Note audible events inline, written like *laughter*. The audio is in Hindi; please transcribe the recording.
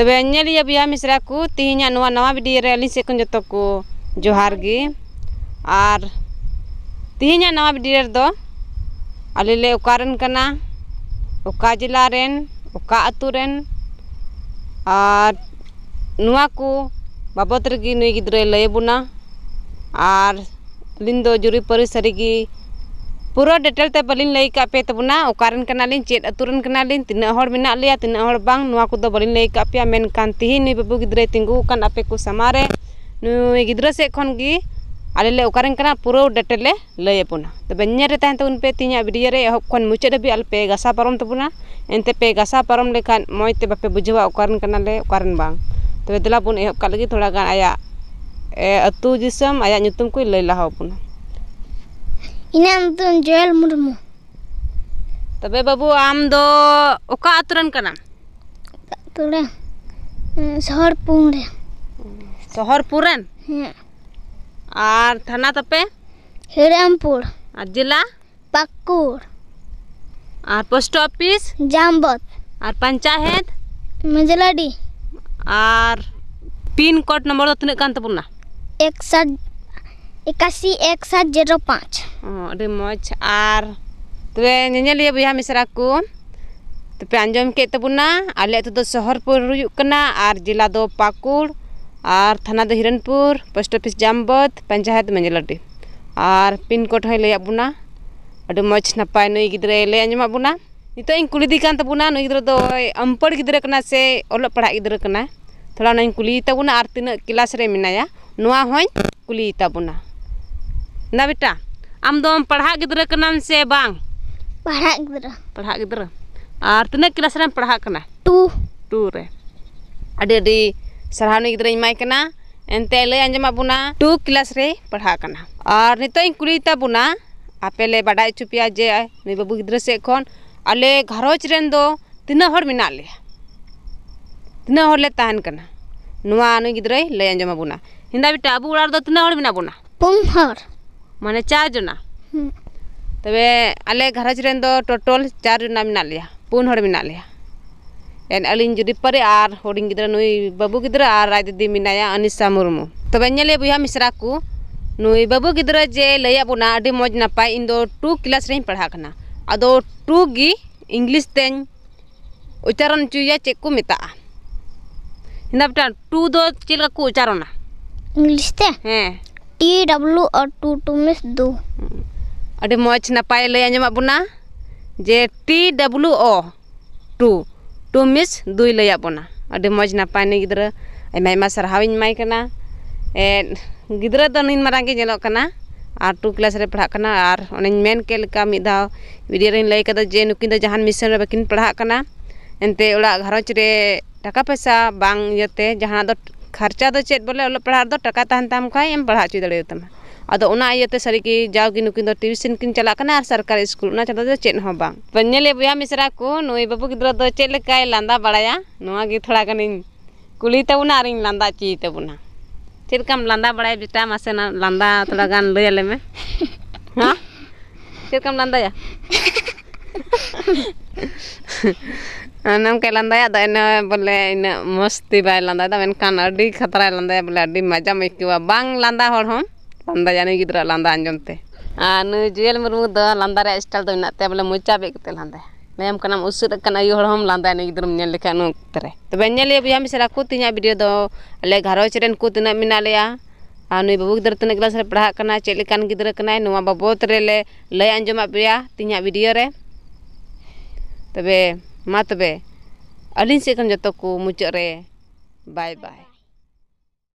तबे नलिया बिया मिश्रा को तीन नवा नवा वीडियो रे अली से जो को जोहार गे और तीन नवा वीडियो दो अली उका जिला रेन उका अतु रेन और नुआ को बाबत रे नुई गिद्रे लय बुना और लिंदो जुरी परि सरीगी Pura detail tepalin lagi kape tepuna, ukaran kenalin, cet aturan kenalin, tina hor mina lia, tina hor bang, nu aku tepalin lagi kape amen kantihi, nu ibu gidre tinggu kan ape ku samare, nu gidre sekon gi, le ukaran kena pura detail le, le puna. Tapi nyari tahan tepun pe tinya abidi yare, ya hokkon muncul debi alpe gasa parom puna, ente pe gasa parom lekan, mau moi te bape bujewa ukaran le, ukaran bang. Tapi telah pun ya hokkal lagi tulakan ayak, eh atu jisem ayak nyutum kui le lahau puna. जेल मुर्मू तब बाबू आम दो ओका अतुरन कना थाना तपे हिरमपुर जिला पाकुड़ आर पोस्ट ऑफिस जामबद आर पंचायत मजलाडी आर पिन कोड नंबर तो तने कान तपुना इक्यासी एक सात जीरो पाँच मज और तबे नेलिया बया मिसरा को तबे आंजम के तबना आले तो शहरपुर और जिला दो पाकुड़ और थाना दो हिरनपुर पोस्ट ऑफिस जामबद पंचायत मंजलाडी और पिन कोड है लैया बना अभी मज नपाय नई गिद्रे ले आजमा बना नित कुलीदी तबना नई गिद्रे दो अमपड़ गिद्रे से ओलग पढ़ा गिद्रे थोड़ा नई कुलीता और तीन क्लास रे मेनाया कुलीता ना बेटा आम दम पढ़ा गिद्र कनाम से बांग पढ़ा गिद्र पढ़ा गिद्र और तना तो क्लास रे पढ़ा कना टू टू रे अडे अडे सरहाने गिद्र इमाय कना एनते ले अंजम अबुना टू क्लास रे पढ़ा कना और नितो इन कुली ताबुना आपे ले बाडाई चुपिया जे नुई बाबू गिद्र से खन अले घरोच रेन दो तना हर मिना ले तना हर ले तान कना नुआ अनु गिद्र ले अंजम अबुना हिंदा बेटा अबु उड़ार दो तना हर मिना बुना पुम हर ᱢᱟᱱᱮ ᱪᱟᱨ ᱡᱚᱱᱟ ᱛᱚᱵᱮ ᱟᱞᱮ ᱜᱷᱟᱨᱚᱸᱡᱽ ᱨᱮᱱ ᱫᱚ ᱴᱳᱴᱟᱞ ᱪᱟᱨ ᱡᱚᱱᱟ ᱢᱮᱱᱟᱜ ᱞᱮᱭᱟ ᱯᱩᱱ ᱦᱚᱲ ᱢᱮᱱᱟᱜ ᱞᱮᱭᱟ ᱮᱱ ᱟᱹᱞᱤᱧ ᱡᱩᱫᱤ ᱯᱟᱨᱮ ᱟᱨ ᱦᱩᱰᱤᱧ ᱜᱤᱫᱽᱨᱟᱹ ᱱᱩᱭ ᱵᱟᱹᱵᱩ ᱜᱤᱫᱽᱨᱟᱹ ᱟᱨ ᱟᱡ ᱫᱤᱫᱤ ᱢᱮᱱᱟᱭᱟ ᱚᱱᱤᱥᱟ ᱢᱩᱨᱢᱩ ᱛᱚᱵᱮ ᱧᱮᱞᱮ ᱵᱚᱭᱦᱟ ᱢᱤᱥᱨᱟ ᱠᱚ ᱱᱩᱭ ᱵᱟᱹᱵᱩ ᱜᱤᱫᱽᱨᱟᱹ ᱡᱮ ᱞᱟᱹᱭᱟᱜ ᱵᱚᱱᱟ ᱟᱹᱰᱤ ᱢᱚᱡᱽ ᱱᱟᱯᱟᱭ ᱤᱧ ᱫᱚ ᱴᱩ ᱠᱞᱟᱥ ᱨᱮᱧ ᱯᱟᱲᱦᱟᱜ ᱠᱟᱱᱟ ᱟᱫᱚ ᱴᱩ ᱜᱮ ᱤᱝᱞᱤᱥ ᱛᱮᱧ ᱩᱪᱟᱨᱚᱱ ᱦᱚᱪᱚᱭᱟ ᱪᱮᱫ ᱠᱚ ᱢᱮᱛᱟᱜᱼᱟ ᱦᱮᱸᱫᱟ ᱵᱮᱴᱟ ᱴᱩ ᱫᱚ ᱪᱮᱫ ᱞᱮᱠᱟ ᱠᱚ ᱩᱪᱟᱨᱚᱱᱟ ᱤᱝᱞᱤᱥ ᱛᱮ ᱦᱮᱸ टी डब्ल्यू और टू टू मिस दू अरे मौज नपाय ले अंजम जे T W O two two मिस दुई ले अपना अरे मौज नपाय ने गिदर मैं मा तो नहीं मरा के जलो करना टू क्लास रे पढ़ा करना और उन्हें मिद वीडियो रे जे नुकिन मिशन रे बकिन पढ़ा एनते ओड़ा घरोच रे टका पैसा बांग यते जहां खर्चा तो चेत बोले पढ़ा टका तहनता खाए पढ़ा चु दम अब सारी की जाओगी नुकिन टीशन की चलना सरकारी स्कूल चाहता चेहरा बोले बया मिसरा को नई बाबू गिद्रा तो चेकाय लादा बड़ा नागे थोड़ा गानी कुली तबना और लादा चीज तबना चेकाम लादा बड़ा बेटा मासे ना लादा थोड़ा गान लैया में *laughs* हाँ चेकाम लादाया *laughs* ᱱᱚᱝᱠᱟᱭ ᱞᱟᱸᱫᱟᱭᱟ ᱟᱫᱚ ᱤᱱᱟᱹ ᱵᱚᱞᱮ ᱤᱱᱟᱹ ᱢᱚᱥᱛᱤ ᱵᱟᱭ ᱞᱟᱸᱫᱟᱭᱮᱫᱟ ᱢᱮᱱᱠᱷᱟᱱ ᱟᱹᱰᱤ ᱠᱷᱟᱛᱨᱟᱭ ᱞᱟᱸᱫᱟᱭᱟ ᱵᱚᱞᱮ ᱟᱹᱰᱤ ᱢᱟᱡᱟᱢ ᱟᱹᱭᱠᱟᱹᱣᱟ ᱵᱟᱝ ᱞᱟᱸᱫᱟ ᱦᱚᱲ ᱦᱚᱸ ᱞᱟᱸᱫᱟᱭᱟ ᱱᱩᱭ ᱜᱤᱫᱽᱨᱟᱹ ᱞᱟᱸᱫᱟ ᱟᱸᱡᱚᱢ ᱛᱮ ᱟᱨ ᱱᱩᱭ ᱡᱩᱭᱮᱞ ᱢᱩᱨᱢᱩ ᱫᱚ ᱞᱟᱸᱫᱟ ᱨᱮᱭᱟᱜ ᱥᱴᱟᱭᱤᱞ ᱫᱚ ᱢᱮᱱᱟᱜ ᱛᱟᱭᱟ ᱵᱚᱞᱮ ᱢᱚᱪᱟ ᱵᱮᱫ ᱠᱟᱛᱮ ᱞᱟᱸᱫᱟᱭᱟ ᱞᱟᱹᱭᱟᱢ ᱠᱟᱱᱟᱢ ᱩᱥᱩᱫ ᱟᱠᱟᱱ ᱟᱭᱳ ᱦᱚᱲ ᱦᱚᱸᱢ ᱞᱟᱸᱫᱟᱭᱟ ᱱᱩᱭ ᱜᱤᱫᱽᱨᱟᱹᱢ ᱧᱮᱞ ᱞᱮᱠᱷᱟᱱ ᱱᱩᱭ ᱛᱮᱨᱮ ᱛᱚᱵᱮ ᱧᱮᱞᱮ ᱵᱚᱭᱦᱟ ᱢᱤᱥᱨᱟ ᱠᱚ ᱛᱤᱧᱟᱹᱜ ᱵᱷᱤᱰᱤᱭᱳ ᱫᱚ ᱟᱞᱮ ᱜᱷᱟᱨᱚᱸᱡᱽ ᱨᱮᱱ ᱠᱚ ᱛᱤᱱᱟᱹᱜ ᱢᱮᱱᱟᱜ ᱞᱮᱭᱟ और नई बाबू गिद्र तीन क्लास पढ़ा चेक लेकान गिद्र बाबद ले लै आंजमा पे तीन भिडियो रे तबे ᱢᱟ ᱛᱚᱵᱮ ᱟᱹᱞᱤᱧ ᱥᱮᱫ ᱠᱷᱚᱱ ᱡᱚᱛᱚ ᱠᱚ ᱢᱩᱪᱟᱹᱫ ᱨᱮ ᱵᱟᱭ ᱵᱟᱭ